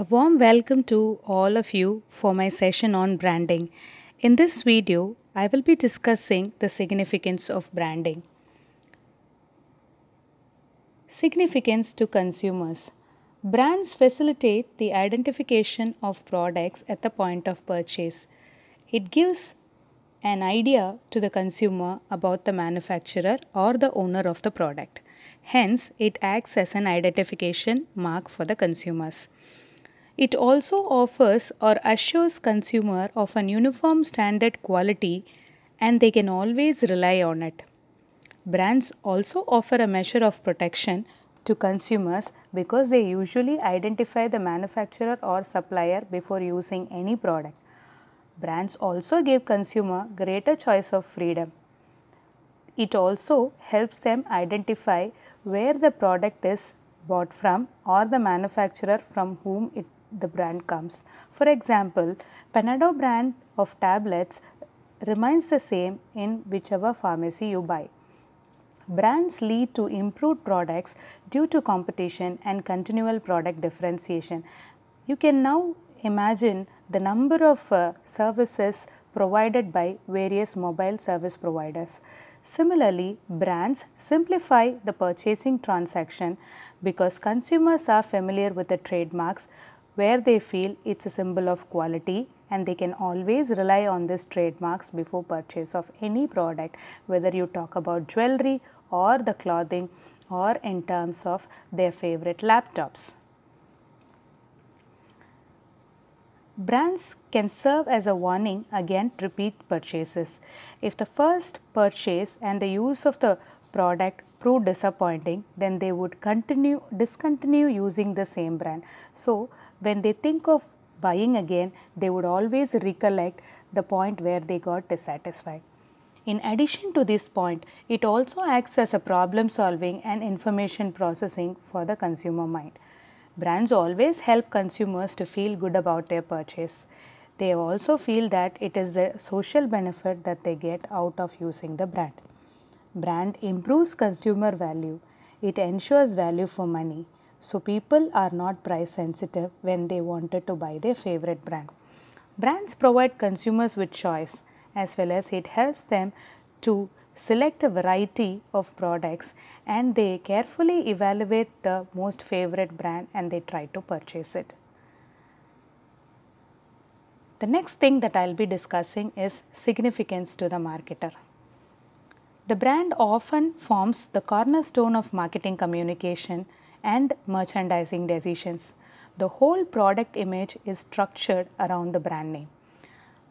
A warm welcome to all of you for my session on branding. In this video, I will be discussing the significance of branding. Significance to consumers. Brands facilitate the identification of products at the point of purchase. It gives an idea to the consumer about the manufacturer or the owner of the product. Hence, it acts as an identification mark for the consumers. It also offers or assures consumer of an uniform standard quality and they can always rely on it. Brands also offer a measure of protection to consumers because they usually identify the manufacturer or supplier before using any product. Brands also give consumer greater choice of freedom. It also helps them identify where the product is bought from or the manufacturer from whom it the brand comes. For example, Panado brand of tablets remains the same in whichever pharmacy you buy. Brands lead to improved products due to competition and continual product differentiation. You can now imagine the number of uh, services provided by various mobile service providers. Similarly, brands simplify the purchasing transaction because consumers are familiar with the trademarks, where they feel it's a symbol of quality and they can always rely on these trademarks before purchase of any product whether you talk about jewelry or the clothing or in terms of their favorite laptops. Brands can serve as a warning against repeat purchases. If the first purchase and the use of the product prove disappointing then they would continue discontinue using the same brand. So, when they think of buying again they would always recollect the point where they got dissatisfied. In addition to this point, it also acts as a problem solving and information processing for the consumer mind. Brands always help consumers to feel good about their purchase. They also feel that it is the social benefit that they get out of using the brand. Brand improves consumer value. It ensures value for money. So people are not price sensitive when they wanted to buy their favorite brand. Brands provide consumers with choice as well as it helps them to select a variety of products and they carefully evaluate the most favorite brand and they try to purchase it. The next thing that I will be discussing is significance to the marketer. The brand often forms the cornerstone of marketing communication and merchandising decisions. The whole product image is structured around the brand name.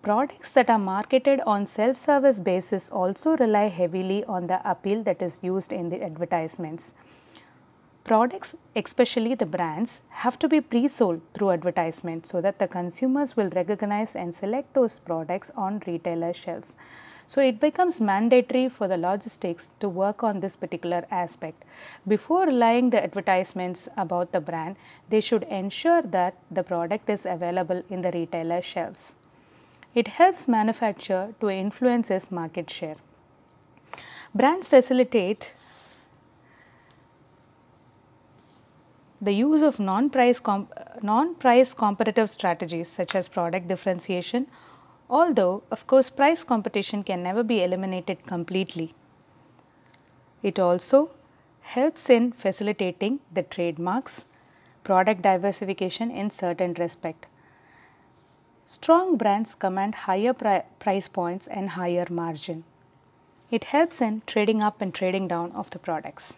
Products that are marketed on self-service basis also rely heavily on the appeal that is used in the advertisements. Products, especially the brands, have to be pre-sold through advertisement so that the consumers will recognize and select those products on retailer shelves. So, it becomes mandatory for the logistics to work on this particular aspect. Before relying the advertisements about the brand, they should ensure that the product is available in the retailer shelves. It helps manufacturer to influence its market share. Brands facilitate the use of non-price comp non competitive strategies such as product differentiation Although, of course, price competition can never be eliminated completely. It also helps in facilitating the trademarks, product diversification in certain respect. Strong brands command higher pri price points and higher margin. It helps in trading up and trading down of the products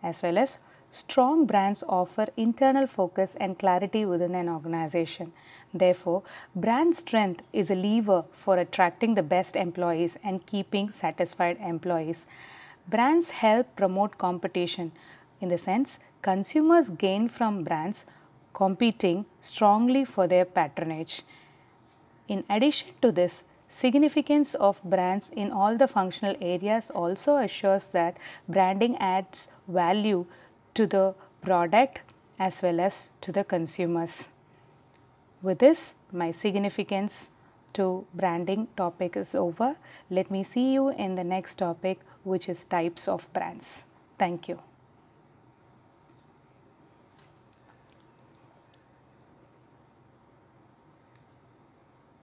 as well as Strong brands offer internal focus and clarity within an organization. Therefore, brand strength is a lever for attracting the best employees and keeping satisfied employees. Brands help promote competition. In the sense, consumers gain from brands competing strongly for their patronage. In addition to this, significance of brands in all the functional areas also assures that branding adds value to the product as well as to the consumers. With this, my significance to branding topic is over. Let me see you in the next topic which is types of brands. Thank you.